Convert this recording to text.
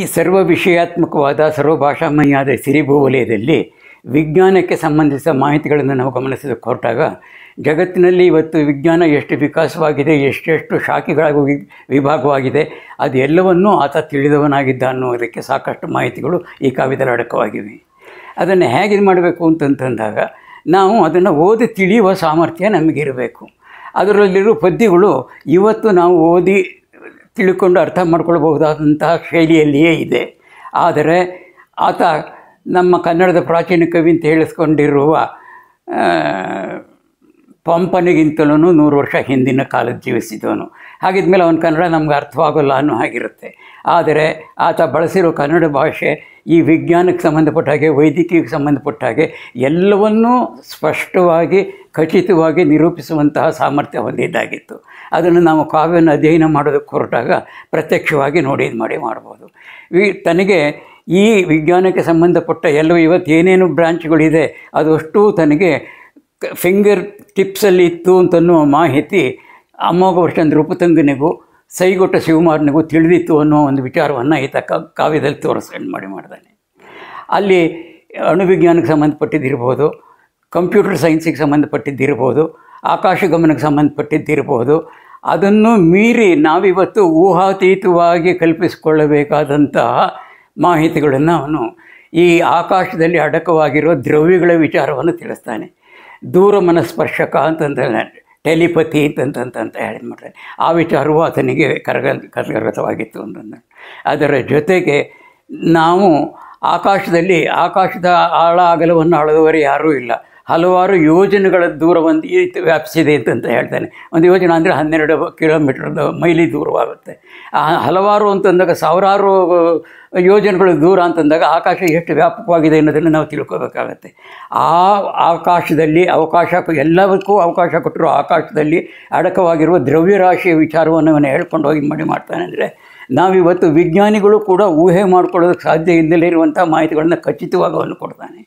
ಈ ಸರ್ವ ವಿಷಯಾತ್ಮಕವಾದ ಸರ್ವಭಾಷಾಮಯಾದ ಸಿರಿಭೂ ವಲಯದಲ್ಲಿ ವಿಜ್ಞಾನಕ್ಕೆ ಸಂಬಂಧಿಸಿದ ಮಾಹಿತಿಗಳನ್ನು ನಾವು ಗಮನಿಸಿದ ಹೊರಟಾಗ ಜಗತ್ತಿನಲ್ಲಿ ಇವತ್ತು ವಿಜ್ಞಾನ ಎಷ್ಟು ವಿಕಾಸವಾಗಿದೆ ಎಷ್ಟೆಷ್ಟು ಶಾಖೆಗಳಾಗಿ ವಿಭಾಗವಾಗಿದೆ ಅದು ಎಲ್ಲವನ್ನೂ ಆತ ತಿಳಿದವನಾಗಿದ್ದ ಅನ್ನೋದಕ್ಕೆ ಸಾಕಷ್ಟು ಮಾಹಿತಿಗಳು ಈ ಕಾವ್ಯದಲ್ಲಿ ಅಡಕವಾಗಿವೆ ಅದನ್ನು ಹೇಗೆ ಮಾಡಬೇಕು ಅಂತಂತಂದಾಗ ನಾವು ಅದನ್ನು ಓದಿ ತಿಳಿಯುವ ಸಾಮರ್ಥ್ಯ ನಮಗಿರಬೇಕು ಅದರಲ್ಲಿರೋ ಪದ್ಯಗಳು ಇವತ್ತು ನಾವು ಓದಿ ತಿಳ್ಕೊಂಡು ಅರ್ಥ ಮಾಡ್ಕೊಳ್ಬಹುದಾದಂತಹ ಶೈಲಿಯಲ್ಲಿಯೇ ಇದೆ ಆದರೆ ಆತ ನಮ್ಮ ಕನ್ನಡದ ಪ್ರಾಚೀನ ಕವಿ ಅಂತ ಹೇಳಿಸ್ಕೊಂಡಿರುವ ಪಂಪನಿಗಿಂತಲೂ ನೂರು ವರ್ಷ ಹಿಂದಿನ ಕಾಲದ ಜೀವಿಸಿದವನು ಹಾಗಿದ್ಮೇಲೆ ಅವನ ಕನ್ನಡ ನಮ್ಗೆ ಅರ್ಥವಾಗೋಲ್ಲ ಅನ್ನೋ ಹಾಗಿರುತ್ತೆ ಆದರೆ ಆತ ಬಳಸಿರೋ ಕನ್ನಡ ಭಾಷೆ ಈ ವಿಜ್ಞಾನಕ್ಕೆ ಸಂಬಂಧಪಟ್ಟ ಹಾಗೆ ವೈದ್ಯಕೀಯಕ್ಕೆ ಸಂಬಂಧಪಟ್ಟ ಹಾಗೆ ಎಲ್ಲವನ್ನೂ ಸ್ಪಷ್ಟವಾಗಿ ಖಚಿತವಾಗಿ ನಿರೂಪಿಸುವಂತಹ ಸಾಮರ್ಥ್ಯ ಹೊಂದಿದ್ದಾಗಿತ್ತು ಅದನ್ನು ನಾವು ಕಾವ್ಯವನ್ನು ಅಧ್ಯಯನ ಮಾಡೋದಕ್ಕೆ ಹೊರಟಾಗ ಪ್ರತ್ಯಕ್ಷವಾಗಿ ನೋಡಿ ಇದು ಮಾಡಿ ಮಾಡ್ಬೋದು ವಿ ತನಗೆ ಈ ವಿಜ್ಞಾನಕ್ಕೆ ಸಂಬಂಧಪಟ್ಟ ಎಲ್ಲವೂ ಇವತ್ತು ಏನೇನು ಬ್ರಾಂಚ್ಗಳಿದೆ ಅದಷ್ಟು ತನಗೆ ಫಿಂಗರ್ ಟಿಪ್ಸಲ್ಲಿ ಇತ್ತು ಅಂತನ್ನುವ ಮಾಹಿತಿ ಅಮೋಘ ವರ್ಷ ರೂಪತಂಗನೆಗೂ ಸೈಗೊಟ್ಟ ಶಿವಮಾರನಿಗೂ ತಿಳಿದಿತ್ತು ಅನ್ನೋ ಒಂದು ವಿಚಾರವನ್ನು ಈತ ಕಾವ್ಯದಲ್ಲಿ ತೋರಿಸ್ಕೊಂಡು ಮಾಡಿ ಮಾಡ್ದಾನೆ ಅಲ್ಲಿ ಅಣುವಿಜ್ಞಾನಕ್ಕೆ ಸಂಬಂಧಪಟ್ಟಿದ್ದಿರ್ಬೋದು ಕಂಪ್ಯೂಟರ್ ಸೈನ್ಸಿಗೆ ಸಂಬಂಧಪಟ್ಟಿದ್ದಿರ್ಬೋದು ಆಕಾಶ ಗಮನಕ್ಕೆ ಸಂಬಂಧಪಟ್ಟಿದ್ದಿರ್ಬೋದು ಅದನ್ನು ಮೀರಿ ನಾವಿವತ್ತು ಊಹಾತೀತವಾಗಿ ಕಲ್ಪಿಸಿಕೊಳ್ಳಬೇಕಾದಂತಹ ಮಾಹಿತಿಗಳನ್ನು ಅವನು ಈ ಆಕಾಶದಲ್ಲಿ ಅಡಕವಾಗಿರೋ ದ್ರವ್ಯಗಳ ವಿಚಾರವನ್ನು ತಿಳಿಸ್ತಾನೆ ದೂರ ಮನಸ್ಪರ್ಶಕ ಅಂತಂದ್ರೆ ಟೆಲಿಪತಿ ಅಂತಂತಂತ ಮಾಡ್ತಾರೆ ಆ ವಿಚಾರವೂ ಆತನಿಗೆ ಕರಗ ಕರಗತವಾಗಿತ್ತು ಅಂತ ಅದರ ಜೊತೆಗೆ ನಾವು ಆಕಾಶದಲ್ಲಿ ಆಕಾಶದ ಆಳ ಅಗಲವನ್ನು ಅಳೆದವರು ಯಾರೂ ಇಲ್ಲ ಹಲವಾರು ಯೋಜನೆಗಳ ಒಂದು ಈ ವ್ಯಾಪಿಸಿದೆ ಅಂತ ಹೇಳ್ತಾನೆ ಒಂದು ಯೋಜನೆ ಅಂದರೆ ಹನ್ನೆರಡು ಕಿಲೋಮೀಟರ್ ಮೈಲಿ ದೂರವಾಗುತ್ತೆ ಹಲವಾರು ಅಂತಂದಾಗ ಸಾವಿರಾರು ಯೋಜನೆಗಳು ದೂರ ಅಂತಂದಾಗ ಆಕಾಶ ಎಷ್ಟು ವ್ಯಾಪಕವಾಗಿದೆ ಅನ್ನೋದನ್ನು ನಾವು ತಿಳ್ಕೋಬೇಕಾಗತ್ತೆ ಆ ಆಕಾಶದಲ್ಲಿ ಅವಕಾಶ ಎಲ್ಲದಕ್ಕೂ ಅವಕಾಶ ಕೊಟ್ಟಿರೋ ಆಕಾಶದಲ್ಲಿ ಅಡಕವಾಗಿರುವ ದ್ರವ್ಯರಾಶಿಯ ವಿಚಾರವನ್ನು ಅವನು ಹೇಳ್ಕೊಂಡು ಹೋಗಿ ಮಾಡಿ ಮಾಡ್ತಾನೆ ಅಂದರೆ ನಾವಿವತ್ತು ವಿಜ್ಞಾನಿಗಳು ಕೂಡ ಊಹೆ ಮಾಡ್ಕೊಳ್ಳೋದಕ್ಕೆ ಸಾಧ್ಯ ಇಲ್ಲದೇ ಇರುವಂಥ ಮಾಹಿತಿಗಳನ್ನು ಖಚಿತವಾಗಿ ಅವನು ಕೊಡ್ತಾನೆ